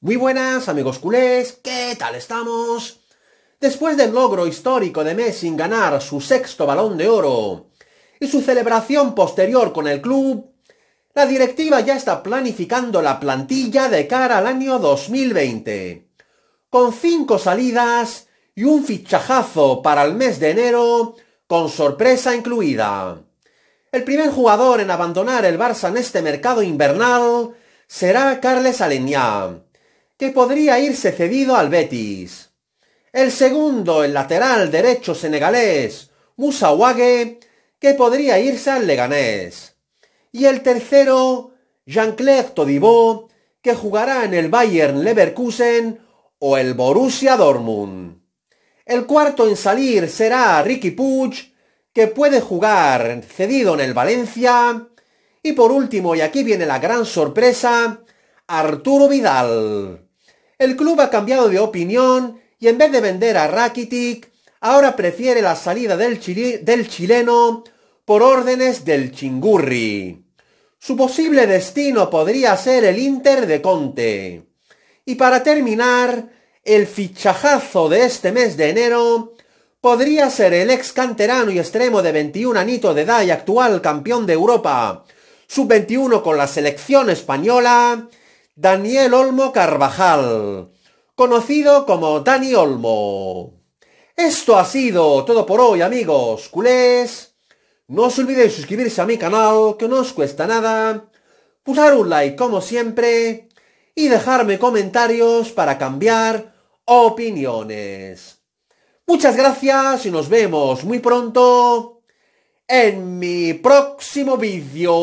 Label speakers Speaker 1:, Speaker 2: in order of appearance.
Speaker 1: Muy buenas amigos culés, ¿qué tal estamos? Después del logro histórico de Messi en ganar su sexto balón de oro y su celebración posterior con el club, la directiva ya está planificando la plantilla de cara al año 2020, con cinco salidas y un fichajazo para el mes de enero, con sorpresa incluida. El primer jugador en abandonar el Barça en este mercado invernal será Carles Aleñá que podría irse cedido al Betis. El segundo, el lateral derecho senegalés, Musa Wage, que podría irse al Leganés. Y el tercero, jean claude Todibo, que jugará en el Bayern Leverkusen o el Borussia Dortmund. El cuarto en salir será Ricky Puig, que puede jugar cedido en el Valencia. Y por último, y aquí viene la gran sorpresa, Arturo Vidal. El club ha cambiado de opinión y en vez de vender a Rakitic, ahora prefiere la salida del, del chileno por órdenes del chingurri. Su posible destino podría ser el Inter de Conte. Y para terminar, el fichajazo de este mes de enero podría ser el ex canterano y extremo de 21 anito de edad y actual campeón de Europa, sub-21 con la selección española, Daniel Olmo Carvajal, conocido como Dani Olmo. Esto ha sido todo por hoy, amigos culés. No os olvidéis suscribirse a mi canal, que no os cuesta nada. Pusar un like, como siempre. Y dejarme comentarios para cambiar opiniones. Muchas gracias y nos vemos muy pronto en mi próximo vídeo.